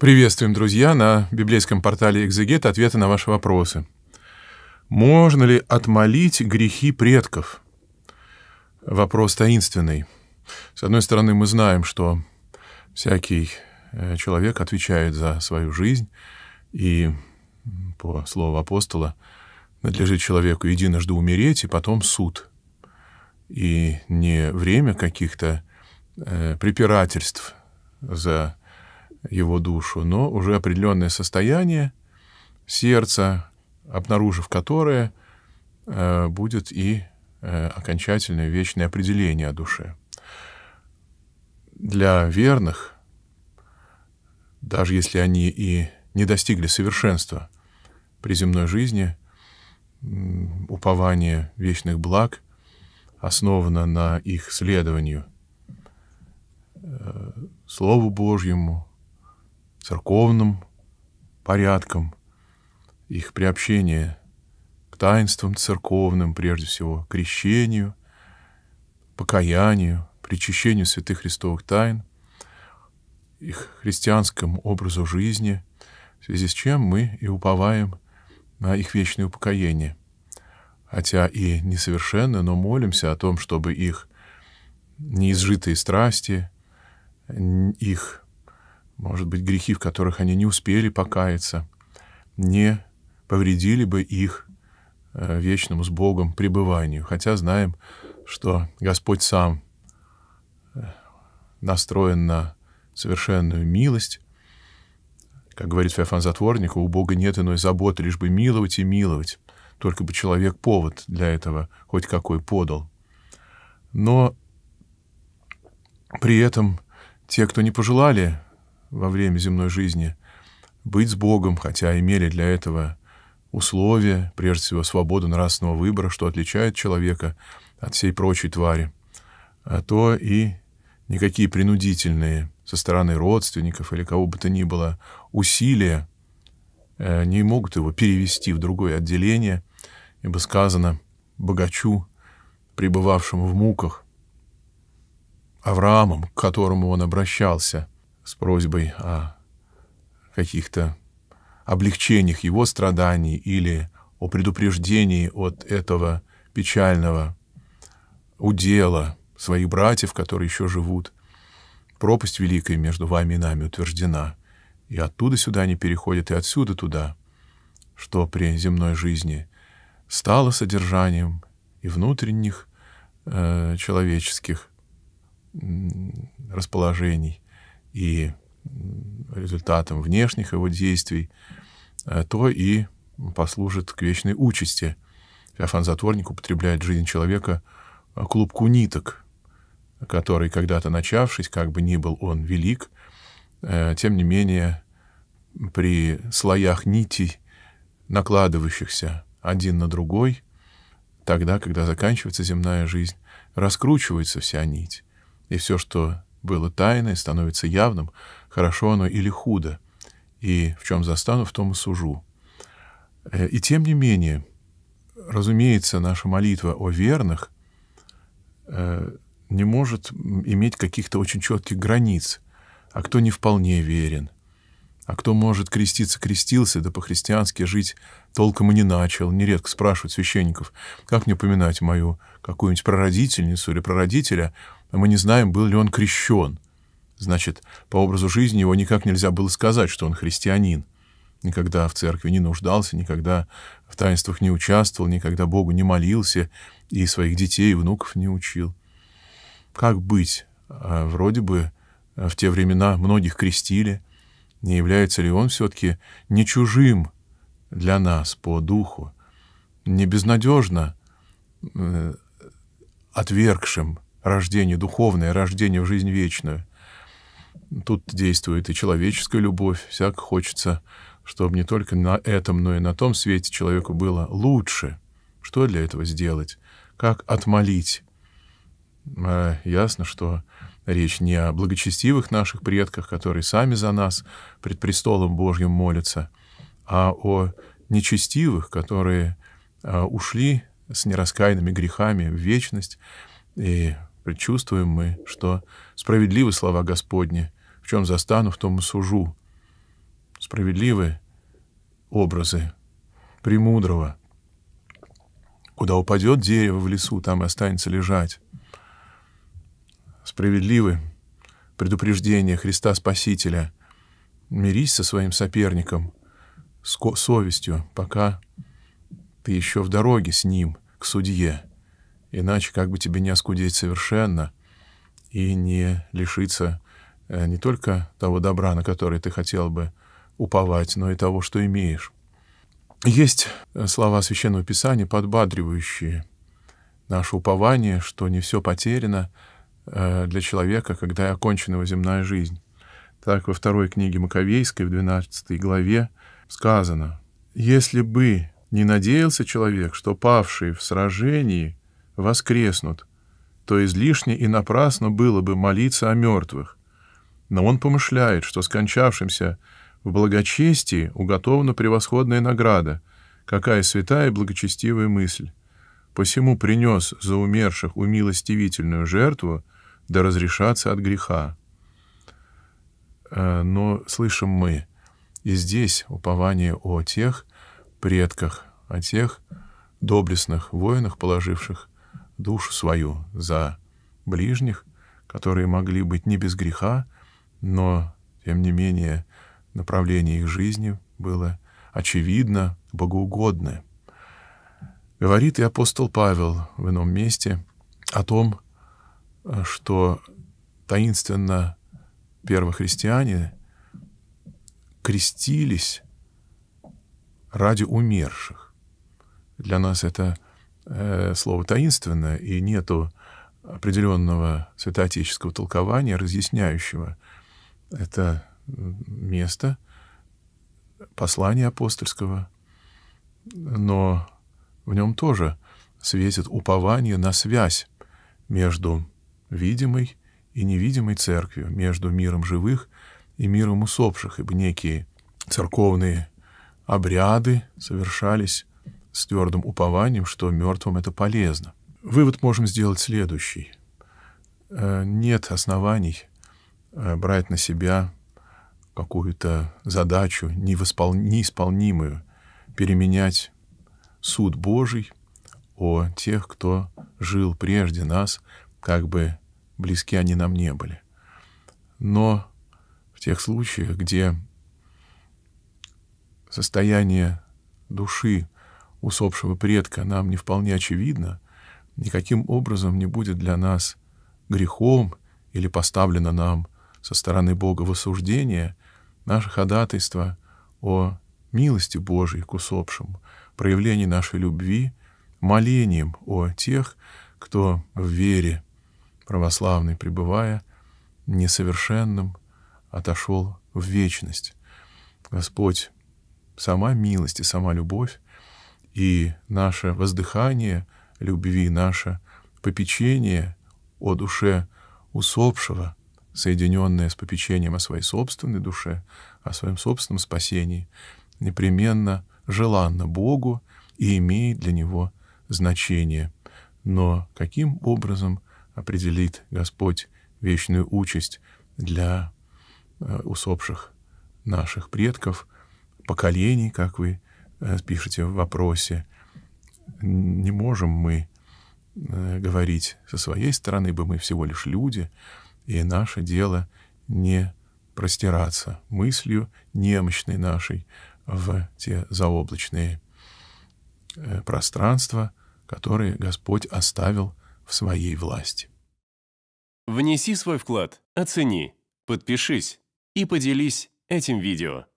Приветствуем, друзья, на библейском портале «Экзегет» ответы на ваши вопросы. Можно ли отмолить грехи предков? Вопрос таинственный. С одной стороны, мы знаем, что всякий э, человек отвечает за свою жизнь, и, по слову апостола, надлежит человеку единожды умереть, и потом суд. И не время каких-то э, препирательств за его душу, но уже определенное состояние сердца, обнаружив которое, э, будет и э, окончательное вечное определение о душе. Для верных, даже если они и не достигли совершенства при земной жизни, упование вечных благ основано на их следованию э, Слову Божьему, церковным порядком, их приобщение к таинствам церковным, прежде всего, крещению, покаянию, причащению святых христовых тайн, их христианскому образу жизни, в связи с чем мы и уповаем на их вечное упокоение. Хотя и несовершенно, но молимся о том, чтобы их неизжитые страсти, их может быть, грехи, в которых они не успели покаяться, не повредили бы их э, вечному с Богом пребыванию. Хотя знаем, что Господь сам э, настроен на совершенную милость. Как говорит Феофан Затворник, у Бога нет иной заботы, лишь бы миловать и миловать. Только бы человек повод для этого хоть какой подал. Но при этом те, кто не пожелали во время земной жизни, быть с Богом, хотя имели для этого условия, прежде всего свободу нравственного выбора, что отличает человека от всей прочей твари, а то и никакие принудительные со стороны родственников или кого бы то ни было усилия э, не могут его перевести в другое отделение, ибо сказано богачу, пребывавшему в муках, Авраамом, к которому он обращался – с просьбой о каких-то облегчениях его страданий или о предупреждении от этого печального удела своих братьев, которые еще живут. Пропасть великая между вами и нами утверждена. И оттуда сюда они переходят, и отсюда туда, что при земной жизни стало содержанием и внутренних э, человеческих расположений, и результатом внешних его действий, э, то и послужит к вечной участи. Феофан Затворник употребляет жизнь человека э, клубку ниток, который, когда-то начавшись, как бы ни был он велик, э, тем не менее при слоях нитей, накладывающихся один на другой, тогда, когда заканчивается земная жизнь, раскручивается вся нить, и все, что было тайное становится явным, хорошо оно или худо, и в чем застану, в том и сужу. Э, и тем не менее, разумеется, наша молитва о верных э, не может иметь каких-то очень четких границ, а кто не вполне верен, а кто может креститься, крестился, да по-христиански жить толком и не начал. Нередко спрашивают священников, как мне поминать мою какую-нибудь прародительницу или прародителя, а мы не знаем, был ли он крещен. Значит, по образу жизни его никак нельзя было сказать, что он христианин. Никогда в церкви не нуждался, никогда в таинствах не участвовал, никогда Богу не молился и своих детей и внуков не учил. Как быть? А вроде бы э, в те времена многих крестили – не является ли он все-таки не чужим для нас по духу, не безнадежно э, отвергшим рождение духовное, рождение в жизнь вечную? Тут действует и человеческая любовь, Всяк хочется, чтобы не только на этом, но и на том свете человеку было лучше. Что для этого сделать? Как отмолить? Э, ясно, что Речь не о благочестивых наших предках, которые сами за нас пред престолом Божьим молятся, а о нечестивых, которые а, ушли с нераскаянными грехами в вечность. И предчувствуем мы, что справедливы слова Господни, в чем застану, в том и сужу. Справедливы образы премудрого. Куда упадет дерево в лесу, там и останется лежать справедливы предупреждения Христа Спасителя. Мирись со своим соперником, с совестью, пока ты еще в дороге с ним к судье. Иначе как бы тебе не оскудеть совершенно и не лишиться э, не только того добра, на которое ты хотел бы уповать, но и того, что имеешь. Есть э, слова Священного Писания, подбадривающие наше упование, что не все потеряно, Э, для человека, когда окончена его земная жизнь. Так во второй книге Маковейской, в 12 главе, сказано, «Если бы не надеялся человек, что павшие в сражении воскреснут, то излишне и напрасно было бы молиться о мертвых. Но он помышляет, что скончавшимся в благочестии уготована превосходная награда, какая святая и благочестивая мысль посему принес за умерших умилостивительную жертву, да разрешаться от греха. Э, но слышим мы и здесь упование о тех предках, о тех доблестных воинах, положивших душу свою за ближних, которые могли быть не без греха, но, тем не менее, направление их жизни было очевидно богоугодное. Говорит и апостол Павел в ином месте о том, что таинственно первые христиане крестились ради умерших. Для нас это э, слово таинственно, и нету определенного святоотеческого толкования, разъясняющего это место послания апостольского. Но в нем тоже светит упование на связь между видимой и невидимой церковью, между миром живых и миром усопших, ибо некие церковные обряды совершались с твердым упованием, что мертвым это полезно. Вывод можем сделать следующий. Э, нет оснований э, брать на себя какую-то задачу неисполнимую, переменять суд Божий о тех, кто жил прежде нас, как бы близки они нам не были. Но в тех случаях, где состояние души усопшего предка нам не вполне очевидно, никаким образом не будет для нас грехом или поставлено нам со стороны Бога в осуждение наше ходатайство о милости Божией к усопшему, проявлений нашей любви молением о тех, кто в вере православной пребывая, несовершенным отошел в вечность. Господь, сама милость и сама любовь, и наше воздыхание любви, наше попечение о душе усопшего, соединенное с попечением о своей собственной душе, о своем собственном спасении, непременно желанна Богу и имеет для него значение. Но каким образом определит Господь вечную участь для э, усопших наших предков, поколений, как вы э, пишете в вопросе, не можем мы э, говорить со своей стороны, бы мы всего лишь люди, и наше дело не простираться мыслью немощной нашей в те заоблачные э, пространства, которые Господь оставил в своей власти. Внеси свой вклад, оцени, подпишись и поделись этим видео.